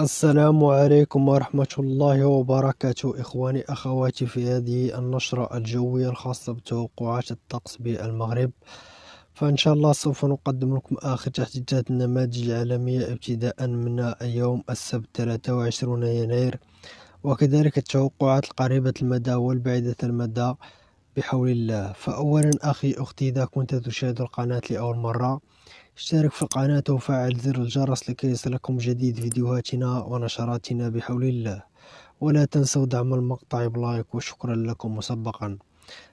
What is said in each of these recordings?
السلام عليكم ورحمة الله وبركاته إخواني أخواتي في هذه النشرة الجوية الخاصة بتوقعات الطقس بالمغرب فإن شاء الله سوف نقدم لكم آخر تحديثات النماذج العالمية ابتداء من يوم السبت 23 يناير وكذلك التوقعات القريبة المدى والبعيدة المدى بحول الله فأولا أخي أختي إذا كنت تشاهد القناة لأول مرة اشترك في القناة وفعل زر الجرس لكي يصلكم جديد فيديوهاتنا ونشراتنا بحول الله ولا تنسوا دعم المقطع بلايك وشكرا لكم مسبقا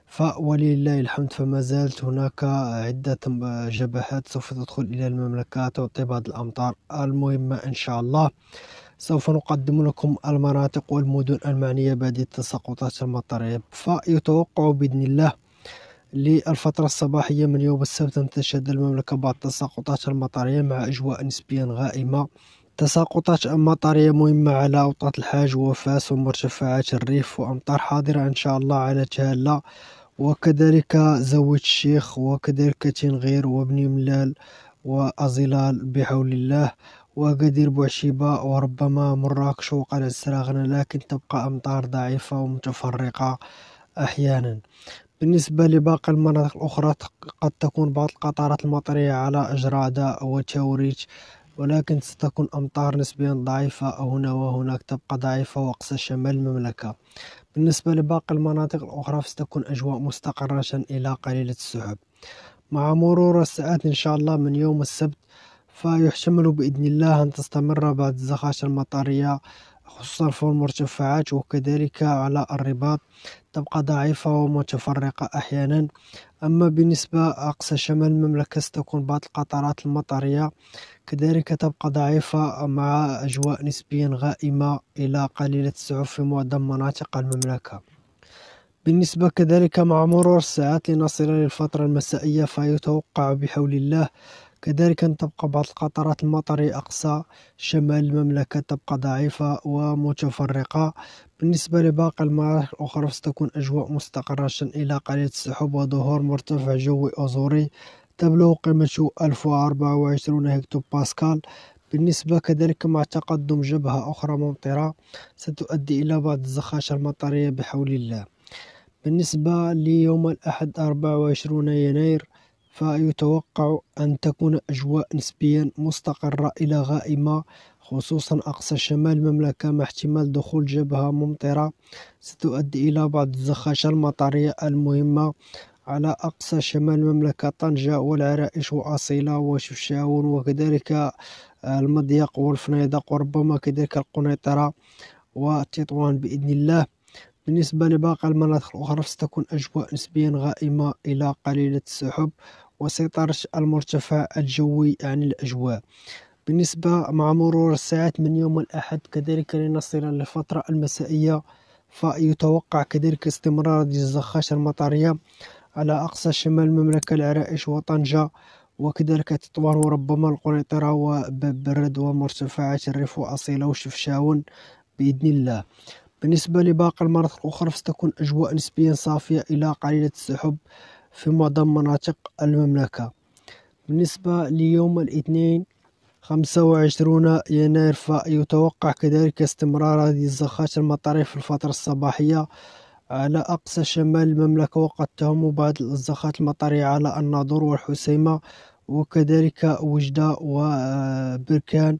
فولله الحمد فما زالت هناك عدة جبهات سوف تدخل إلى المملكة تعطي بعض الأمطار المهمة إن شاء الله سوف نقدم لكم المناطق والمدن المعنية بهذه التساقطات المطرية فيتوقع بإذن الله للفترة الصباحية من يوم السبت تشهد المملكة بعض التساقطات المطرية مع أجواء نسبيا غائمة تساقطات مطرية مهمة على أوطات الحاج وفاس ومرتفعات الريف وأمطار حاضرة إن شاء الله على تهلا وكذلك زوج الشيخ وكذلك تنغير وبني ملال وأزلال بحول الله وقدير بوعشيبة وربما مراكش وقلع السراغنة لكن تبقى أمطار ضعيفة ومتفرقة أحيانا بالنسبة لباقي المناطق الأخرى قد تكون بعض القطارات المطرية على أجرادة وتوريج ولكن ستكون أمطار نسبيا ضعيفة هنا وهناك تبقى ضعيفة وأقصى شمال المملكة بالنسبة لباقي المناطق الأخرى فستكون أجواء مستقرة إلى قليلة السحب مع مرور الساعات إن شاء الله من يوم السبت فيحتمل بإذن الله أن تستمر بعض الزخاشر المطرية خصوصا في المرتفعات وكذلك على الرباط تبقى ضعيفة ومتفرقة أحيانا أما بالنسبة أقصى شمال المملكة ستكون بعض القطرات المطرية كذلك تبقى ضعيفة مع أجواء نسبيا غائمة إلى قليلة السعوف في معظم مناطق المملكة بالنسبة كذلك مع مرور الساعات لنصل للفترة المسائية فيتوقع بحول الله كذلك أن تبقى بعض القطرات المطرية أقصى شمال المملكة تبقى ضعيفة ومتفرقة بالنسبة لباقي المراحل الأخرى ستكون أجواء مستقرة إلى قليل السحب وظهور مرتفع جوي أزوري تبلغ قيمته 1024 هكتو باسكال بالنسبة كذلك مع تقدم جبهة أخرى ممطرة ستؤدي إلى بعض الزخاشر المطرية بحول الله بالنسبة ليوم الأحد 24 يناير فيتوقع أن تكون أجواء نسبيا مستقرة إلى غائمة خصوصا أقصى شمال المملكة مع احتمال دخول جبهة ممطرة ستؤدي إلى بعض الزخاشة المطرية المهمة على أقصى شمال المملكة طنجة والعرائش وأصيلة وشفشاون وكذلك المضيق والفنيدق وربما كذلك القنيطرة وتطوان بإذن الله بالنسبة لباقي المناطق الأخرى ستكون أجواء نسبيا غائمة إلى قليلة السحب وسيطرة المرتفع الجوي عن الأجواء بالنسبة مع مرور الساعات من يوم الأحد كذلك لنصل للفترة المسائية فيتوقع كذلك استمرار الزخاش الزخاشر المطرية على أقصى شمال المملكة العرائش وطنجة وكذلك تطور ربما القنيطرة وباب برد ومرتفعات الريف وأصيلة وشفشاون بإذن الله بالنسبة لباقي المناطق الأخرى فستكون أجواء نسبيا صافية إلى قليلة السحب في معظم مناطق المملكة بالنسبة ليوم الاثنين 25 يناير فيتوقع كذلك استمرار هذه الزخات المطرية في الفترة الصباحية على أقصى شمال المملكة وقد تهم بعض الزخات المطرية على الناظور والحسيمة وكذلك وجدة وبركان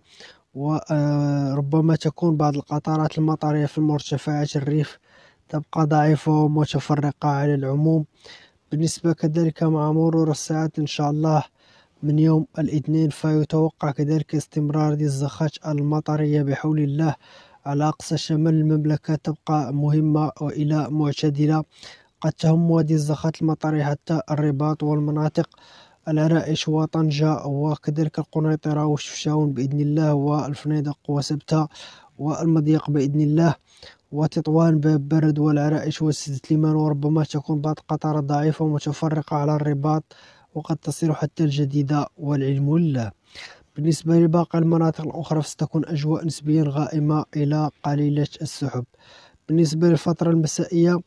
وربما تكون بعض القطارات المطرية في المرتفعات الريف تبقى ضعيفة ومتفرقة على العموم بالنسبة كذلك مع مرور الساعات إن شاء الله من يوم الاثنين فيتوقع كذلك استمرار الزخات المطرية بحول الله على أقصى شمال المملكة تبقى مهمة وإلى معتدلة قد تهم هذه الزخات المطرية حتى الرباط والمناطق العرائش وطنجة وكذلك القنيطرة وشفشاون بإذن الله والفنيدق وسبتة والمضيق بإذن الله وتطوان بالبرد والعرائش سليمان وربما تكون بعض القطرات ضعيفة ومتفرقة على الرباط وقد تصل حتى الجديدة والعلم لله بالنسبة لباقي المناطق الأخرى فستكون أجواء نسبيا غائمة إلى قليلة السحب بالنسبة للفترة المسائية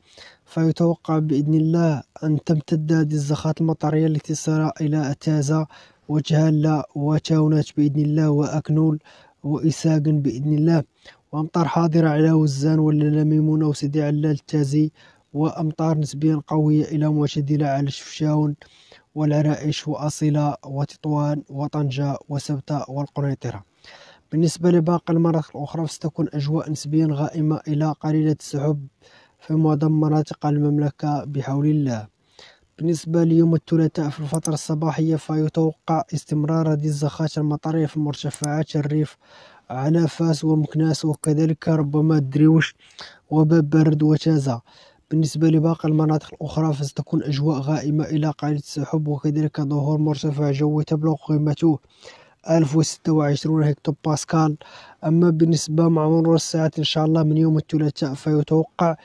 فيتوقع بإذن الله أن تمتد هذه الزخات المطرية التي سار إلى أتازة وجهلة وتاونات بإذن الله وأكنول وإساق بإذن الله وأمطار حاضرة على وزان واللميمون وسيدي علال التازي وأمطار نسبيا قوية إلى مواشدلة على شفشاون والعرائش وأصيلة وتطوان وطنجة وسبتة والقنيطرة بالنسبة لباقي المناطق الأخرى فستكون أجواء نسبيا غائمة إلى قليلة السحب في معظم مناطق المملكة بحول الله بالنسبة ليوم الثلاثاء في الفترة الصباحية فيتوقع استمرار هذه الزخاتر المطرية في مرتفعات الريف على فاس ومكناس وكذلك ربما دريوش وببرد وتازة بالنسبة لباقي المناطق الأخرى فستكون أجواء غائمة إلى قاعدة السحب وكذلك ظهور مرتفع جوي تبلغ قيمته 1026 هكتو باسكال أما بالنسبة مع مرور الساعات إن شاء الله من يوم الثلاثاء فيتوقع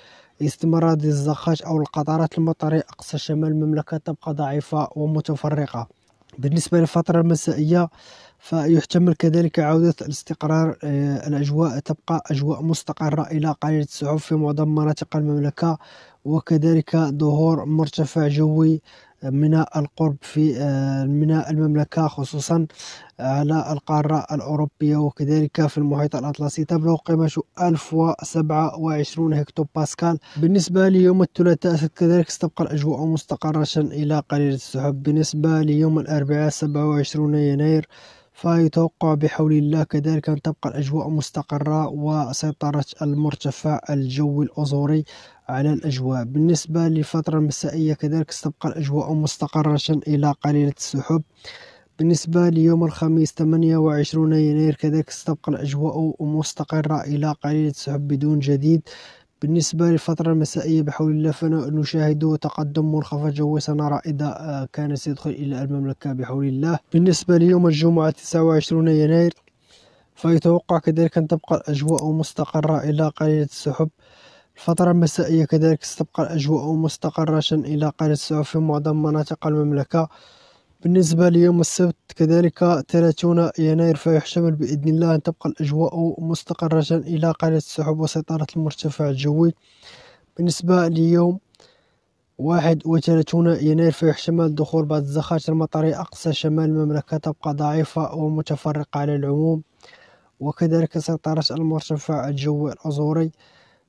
استمرار الزخات أو القطرات المطرية أقصى شمال المملكة تبقى ضعيفة ومتفرقة بالنسبة للفترة المسائية فيحتمل كذلك عودة الاستقرار آه، الأجواء تبقى أجواء مستقرة إلى قليلة الصعوبة في معظم مناطق المملكة وكذلك ظهور مرتفع جوي من القرب في آه، من المملكة خصوصا على القارة الأوروبية وكذلك في المحيط الأطلسي تبلغ قيمة 1027 هكتو باسكال بالنسبة ليوم الثلاثاء كذلك ستبقى الأجواء مستقرة إلى قليلة السحب بالنسبة ليوم الأربعاء 27 يناير فيتوقع بحول الله كذلك أن تبقى الأجواء مستقرة وسيطرة المرتفع الجوي الأزوري على الأجواء بالنسبة للفترة المسائية كذلك ستبقى الأجواء مستقرة إلى قليلة السحب بالنسبة ليوم الخميس 28 يناير كذلك ستبقى الأجواء مستقرة إلى قليلة السحب بدون جديد بالنسبة للفترة المسائية بحول الله فنشاهد تقدم منخفض جوي سنرى إذا كان سيدخل إلى المملكة بحول الله بالنسبة ليوم الجمعة 29 يناير فيتوقع كذلك أن تبقى الأجواء مستقرة إلى قليلة السحب الفترة المسائية كذلك ستبقى الأجواء مستقرة إلى قليلة السحب في معظم مناطق المملكة بالنسبة ليوم السبت كذلك 30 يناير فيحتمل بإذن الله أن تبقى الأجواء مستقرة إلى قلة السحب وسيطرة المرتفع الجوي بالنسبة ليوم 31 يناير فيحتمل دخول بعض الزخاتر المطرية أقصى شمال المملكة تبقى ضعيفة ومتفرقة على العموم وكذلك سيطرة المرتفع الجوي الأزوري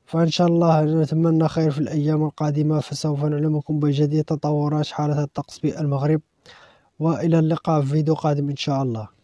فإن شاء الله نتمنى خير في الأيام القادمة فسوف نعلمكم بجديد تطورات حالة الطقس بالمغرب والى اللقاء في فيديو قادم ان شاء الله